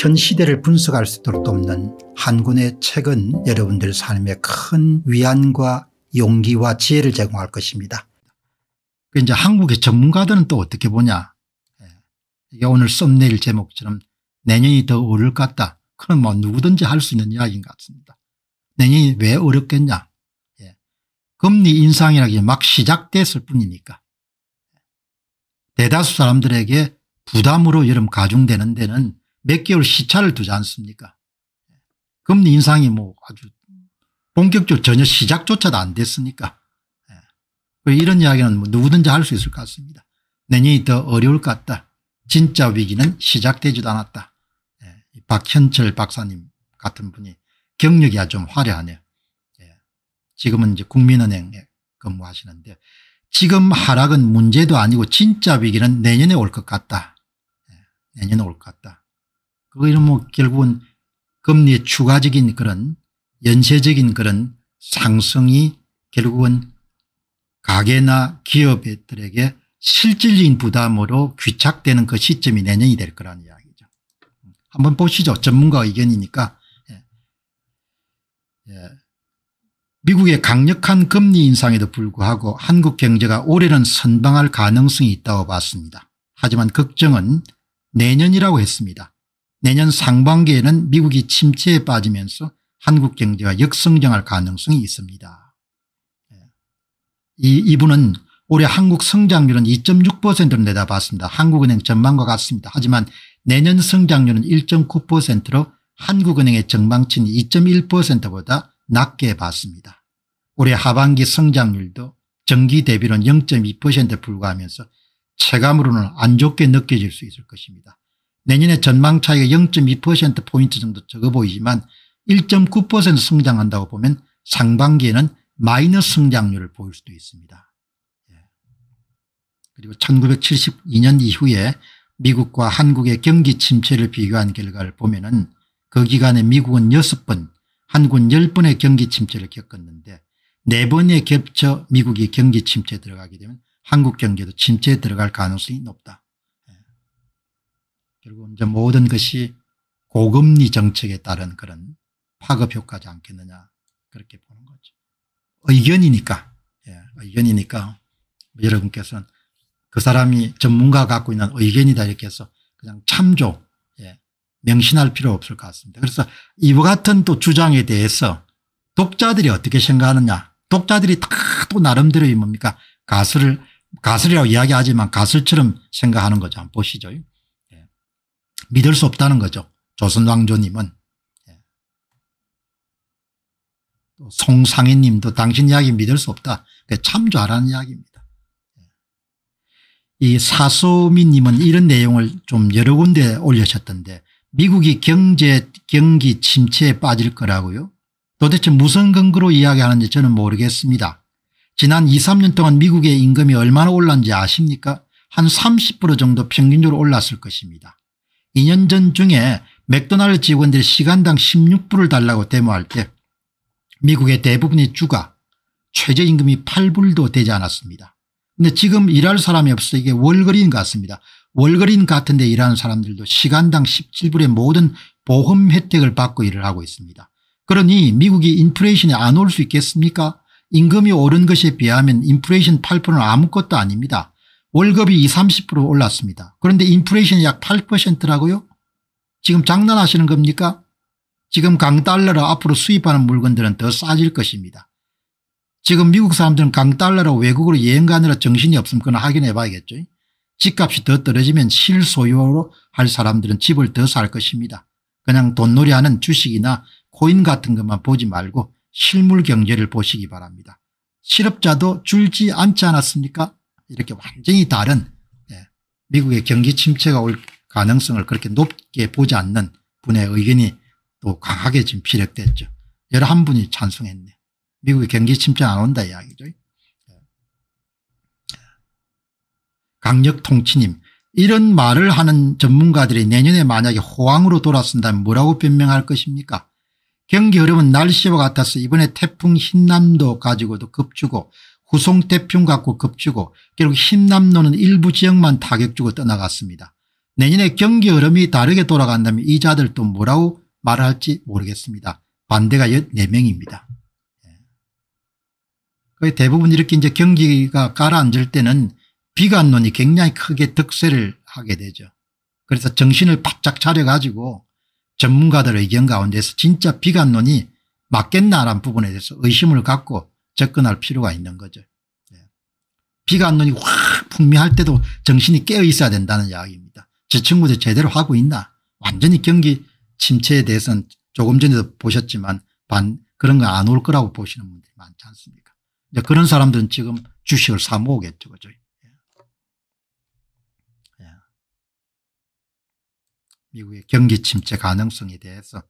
현 시대를 분석할 수 있도록 돕는 한군의 책은 여러분들 삶에 큰 위안과 용기와 지혜를 제공할 것입니다. 그 이제 한국의 전문가들은 또 어떻게 보냐. 예. 이게 오늘 썸네일 제목처럼 내년이 더 어려울 것 같다. 그건 뭐 누구든지 할 수 있는 이야기인 것 같습니다. 내년이 왜 어렵겠냐. 예. 금리 인상이라기 막 시작됐을 뿐이니까. 대다수 사람들에게 부담으로 여름 가중되는 데는 몇 개월 시차를 두지 않습니까 금리 인상이 뭐 아주 본격적 전혀 시작조차도 안 됐으니까 예. 그 이런 이야기는 뭐 누구든지 할 수 있을 것 같습니다. 내년이 더 어려울 것 같다. 진짜 위기는 시작되지도 않았다. 예. 박현철 박사님 같은 분이 경력이 좀 화려하네요. 예. 지금은 이제 국민은행에 근무하시는데 지금 하락은 문제도 아니고 진짜 위기는 내년에 올 것 같다. 내년에 올 것 같다. 그거는 뭐 결국은 금리의 추가적인 그런 연쇄적인 그런 상승이 결국은 가게나 기업들에게 실질적인 부담으로 귀착되는 그 시점이 내년이 될 거라는 이야기죠. 한번 보시죠. 전문가 의견이니까. 예. 예. 미국의 강력한 금리 인상에도 불구하고 한국 경제가 올해는 선방할 가능성이 있다고 봤습니다. 하지만 걱정은 내년이라고 했습니다. 내년 상반기에는 미국이 침체에 빠지면서 한국 경제가 역성장할 가능성이 있습니다. 예. 이, 이분은 올해 한국 성장률은 2.6%를 내다봤습니다. 한국은행 전망과 같습니다. 하지만 내년 성장률은 1.9%로 한국은행의 전망치는 2.1%보다 낮게 봤습니다. 올해 하반기 성장률도 전기 대비로는 0.2%에 불과하면서 체감으로는 안 좋게 느껴질 수 있을 것입니다. 내년에 전망 차이가 0.2%포인트 정도 적어 보이지만 1.9% 성장한다고 보면 상반기에는 마이너스 성장률을 보일 수도 있습니다. 예. 그리고 1972년 이후에 미국과 한국의 경기 침체를 비교한 결과를 보면 은그 기간에 미국은 6번 한국은 10번의 경기 침체를 겪었는데 4번에 겹쳐 미국이 경기 침체에 들어가게 되면 한국 경제도 침체에 들어갈 가능성이 높다. 결국 이제 모든 것이 고금리 정책에 따른 그런 파급 효과지 않겠느냐 그렇게 보는 거죠. 의견이니까 예, 의견이니까 여러분께서는 그 사람이 전문가 갖고 있는 의견이다 이렇게 해서 그냥 참조 예, 명신할 필요 없을 것 같습니다. 그래서 이와 같은 또 주장에 대해서 독자들이 어떻게 생각하느냐 독자들이 다 또 나름대로 뭡니까 가설을 가설이라고 이야기하지만 가설처럼 생각하는 거죠. 보시죠. 믿을 수 없다는 거죠. 조선 왕조님은. 예. 송상희님도 당신 이야기 믿을 수 없다. 참조하라는 이야기입니다. 예. 이 사소미님은 이런 내용을 좀 여러 군데 올려셨던데 미국이 경제 경기 침체에 빠질 거라고요. 도대체 무슨 근거로 이야기하는지 저는 모르겠습니다. 지난 2, 3년 동안 미국의 임금이 얼마나 올랐는지 아십니까? 한 30% 정도 평균적으로 올랐을 것입니다. 2년 전 중에 맥도날드 직원들이 시간당 16불을 달라고 데모할 때 미국의 대부분의 주가 최저임금이 8불도 되지 않았습니다. 근데 지금 일할 사람이 없어 이게 월거리인 것 같습니다. 월거리인 같은 데 일하는 사람들도 시간당 17불의 모든 보험 혜택을 받고 일을 하고 있습니다. 그러니 미국이 인플레이션이안 올 수 있겠습니까? 임금이 오른 것에 비하면 인플레이션 8%는 아무것도 아닙니다. 월급이 20, 30% 올랐습니다. 그런데 인플레이션이 약 8%라고요? 지금 장난하시는 겁니까? 지금 강달러로 앞으로 수입하는 물건들은 더 싸질 것입니다. 지금 미국 사람들은 강달러로 외국으로 여행 가느라 정신이 없으면 그건 확인해 봐야겠죠. 집값이 더 떨어지면 실소유로 할 사람들은 집을 더 살 것입니다. 그냥 돈놀이하는 주식이나 코인 같은 것만 보지 말고 실물 경제를 보시기 바랍니다. 실업자도 줄지 않지 않았습니까? 이렇게 완전히 다른 예, 미국의 경기 침체가 올 가능성을 그렇게 높게 보지 않는 분의 의견이 또 강하게 지금 피력됐죠. 11분이 찬성했네. 미국의 경기 침체 안 온다 이야기죠. 예. 강력통치님 이런 말을 하는 전문가들이 내년에 만약에 호황으로 돌아선다면 뭐라고 변명할 것입니까? 경기 흐름은 날씨와 같아서 이번에 태풍 흰남도 가지고도 급주고 후송 대풍 갖고 급주고 결국 힘남로는 일부 지역만 타격주고 떠나갔습니다. 내년에 경기 흐름이 다르게 돌아간다면 이 자들도 뭐라고 말할지 모르겠습니다. 반대가 14명입니다. 예. 거의 대부분 이렇게 이제 경기가 가라앉을 때는 비관론이 굉장히 크게 득세를 하게 되죠. 그래서 정신을 바짝 차려가지고 전문가들의 의견 가운데서 진짜 비관론이 맞겠나라는 부분에 대해서 의심을 갖고 접근할 필요가 있는 거죠. 예. 비가 안 오니 확 풍미할 때도 정신이 깨어 있어야 된다는 이야기입니다. 제 친구들 제대로 하고 있나 완전히 경기 침체에 대해서는 조금 전에도 보셨지만 반 그런 거 안 올 거라고 보시는 분들이 많지 않습니까 이제 그런 사람들은 지금 주식을 사 모으겠죠. 그죠 예. 예. 미국의 경기 침체 가능성에 대해서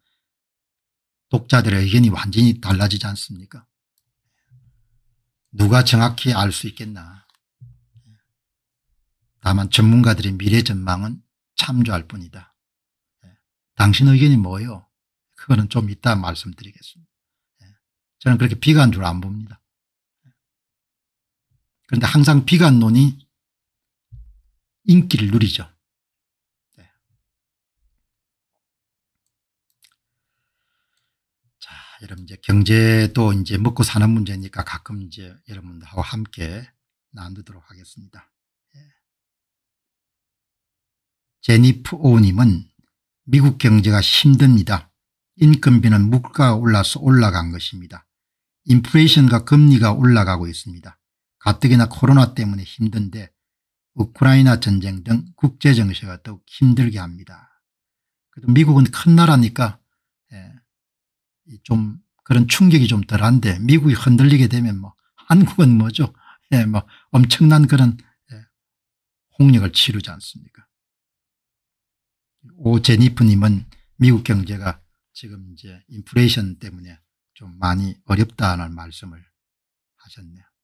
독자들의 의견이 완전히 달라지지 않습니까 누가 정확히 알 수 있겠나. 다만 전문가들의 미래 전망은 참조할 뿐이다. 예. 당신 의견이 뭐요? 그거는 좀 이따 말씀드리겠습니다. 예. 저는 그렇게 비관주로 안 봅니다. 예. 그런데 항상 비관론이 인기를 누리죠. 여러분 이제 경제도 이제 먹고 사는 문제니까 가끔 이제 여러분들하고 함께 나누도록 하겠습니다. 예. 제니프 오님은 미국 경제가 힘듭니다. 인건비는 물가가 올라서 올라간 것입니다. 인플레이션과 금리가 올라가고 있습니다. 가뜩이나 코로나 때문에 힘든데 우크라이나 전쟁 등 국제정세가 더욱 힘들게 합니다. 그래도 미국은 큰 나라니까 좀 그런 충격이 좀 덜한데 미국이 흔들리게 되면 뭐 한국은 뭐죠? 예, 뭐 엄청난 그런 예, 홍역을 치르지 않습니까? 오 제니프님은 미국 경제가 지금 이제 인플레이션 때문에 좀 많이 어렵다는 말씀을 하셨네요.